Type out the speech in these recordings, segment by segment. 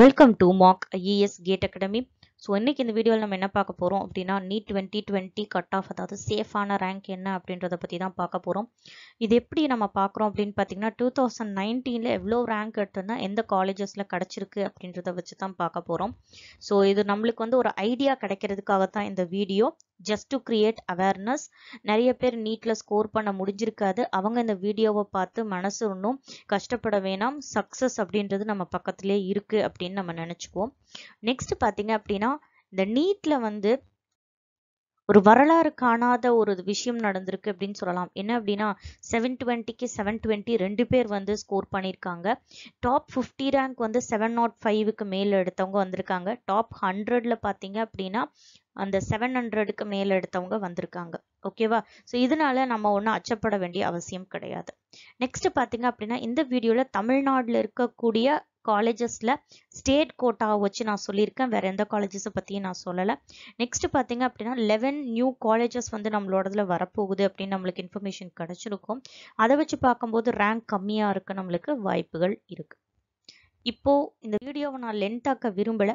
welcome to Mark IAS cat academy so இன்னைக்கு இந்த வீடியோவில் நம்ம என்ன பார்க்க போகிறோம் அப்படின்னா NEET twenty twenty cut off அதாவது சேஃபான ரேங்க் என்ன அப்படின்றத பற்றி தான் பார்க்க போகிறோம் இது எப்படி நம்ம பார்க்குறோம் அப்படின்னு பார்த்தீங்கன்னா டூ தௌசண்ட் நைன்டீனில் எவ்வளோ ரேங்க் எடுத்திருந்தா எந்த காலேஜஸில் கிடச்சிருக்கு அப்படின்றத வச்சு தான் பார்க்க போகிறோம் ஸோ இது நம்மளுக்கு வந்து ஒரு ஐடியா கிடைக்கிறதுக்காக தான் இந்த video just to create awareness நிறைய பேர் நீட்டில் ஸ்கோர் பண்ண முடிஞ்சிருக்காது அவங்க இந்த வீடியோவை பார்த்து மனசு ஒன்றும் கஷ்டப்பட வேணாம் சக்ஸஸ் அப்படின்றது நம்ம பக்கத்துலேயே இருக்கு அப்படின்னு நம்ம நினச்சிக்குவோம் நெக்ஸ்ட் பார்த்தீங்க அப்படின்னா இந்த நீட்டில் வந்து ஒரு வரலாறு காணாத ஒரு விஷயம் நடந்திருக்கு அப்படின்னு சொல்லலாம் என்ன அப்படின்னா செவன் டுவெண்ட்டிக்கு செவன் டுவெண்ட்டி ரெண்டு பேர் வந்து ஸ்கோர் பண்ணியிருக்காங்க டாப் ஃபிஃப்டி ரேங்க் வந்து செவன் நாட் ஃபைவுக்கு மேல் எடுத்தவங்க வந்திருக்காங்க டாப் ஹண்ட்ரட்ல பார்த்தீங்க அப்படின்னா அந்த செவன் ஹண்ட்ரடுக்கு மேலே எடுத்தவங்க வந்திருக்காங்க ஓகேவா ஸோ இதனால நம்ம ஒன்றும் அச்சப்பட வேண்டிய அவசியம் கிடையாது நெக்ஸ்ட் பார்த்தீங்க அப்படின்னா இந்த வீடியோவில் தமிழ்நாட்டில் இருக்கக்கூடிய காலேஜஸில் ஸ்டேட் கோட்டாவை வச்சு நான் சொல்லியிருக்கேன் வேறு எந்த காலேஜஸை பற்றியும் நான் சொல்லலை நெக்ஸ்ட் பார்த்தீங்க அப்படின்னா லெவன் நியூ காலேஜஸ் வந்து நம்மளோடதுல வரப்போகுது அப்படின்னு நம்மளுக்கு இன்ஃபர்மேஷன் கிடச்சிருக்கும் அதை வச்சு பார்க்கும்போது ரேங்க் கம்மியாக இருக்க நம்மளுக்கு வாய்ப்புகள் இருக்குது இப்போ இந்த வீடியோவை நான் லென்த் ஆக்க விரும்பல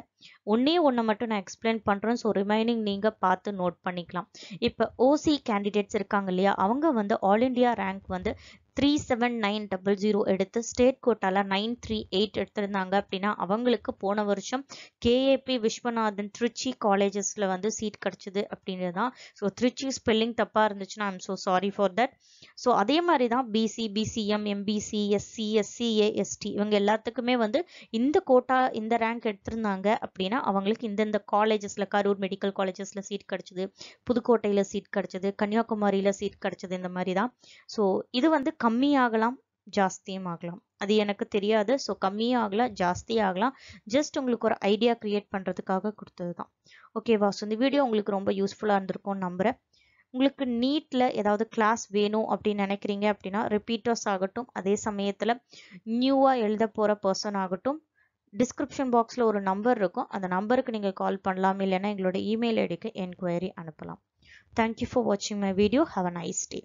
ஒன்னே ஒன்னு மட்டும் நான் எக்ஸ்பிளைன் பண்றேன் ஸோ ரிமைனிங் நீங்க பார்த்து நோட் பண்ணிக்கலாம் இப்போ ஓசி கேண்டிடேட்ஸ் இருக்காங்க இல்லையா அவங்க வந்து ஆல் இண்டியா ரேங்க் வந்து three seven nine double zero எடுத்து ஸ்டேட் கோட்டாவில் நைன் த்ரீ எயிட் எடுத்திருந்தாங்க அப்படின்னா அவங்களுக்கு போன வருஷம் கேஏபி விஸ்வநாதன் திருச்சி காலேஜஸில் வந்து சீட் கிடச்சிது அப்படின்றது தான் ஸோ திருச்சி ஸ்பெல்லிங் தப்பாக இருந்துச்சுன்னா I'm so sorry for that so அதே மாதிரி தான் BC BCM MBC SC SCA ST இவங்க எல்லாத்துக்குமே வந்து இந்த கோட்டா இந்த ரேங்க் எடுத்திருந்தாங்க அப்படின்னா அவங்களுக்கு இந்தந்த காலேஜஸில் கரூர் மெடிக்கல் காலேஜஸில் சீட் கிடச்சிது புதுக்கோட்டையில் சீட் கிடச்சிது கன்னியாகுமரியில் சீட் கிடச்சிது இந்த மாதிரி தான் ஸோ இது வந்து கம்மியாகலாம் ஜாஸ்தியும் ஆகலாம் அது எனக்கு தெரியாது ஸோ ஆகலாம் ஜாஸ்தி ஆகலாம் ஜஸ்ட் உங்களுக்கு ஒரு ஐடியா க்ரியேட் பண்ணுறதுக்காக கொடுத்தது தான் ஓகேவா ஸோ இந்த வீடியோ உங்களுக்கு ரொம்ப யூஸ்ஃபுல்லாக இருந்திருக்கும்னு நம்புகிறேன் உங்களுக்கு நீட்டில் ஏதாவது கிளாஸ் வேணும் அப்படின்னு நினைக்கிறீங்க அப்படின்னா ரிப்பீட்டர்ஸ் ஆகட்டும் அதே சமயத்தில் நியூவாக எழுத போகிற பர்சன் ஆகட்டும் டிஸ்கிரிப்ஷன் பாக்ஸில் ஒரு நம்பர் இருக்கும் அந்த நம்பருக்கு நீங்கள் கால் பண்ணலாம் இல்லைன்னா எங்களோட இமெயில் ஐடிக்கு என்கொயரி அனுப்பலாம் தேங்க்யூ ஃபார் வாட்சிங் my video have a nice day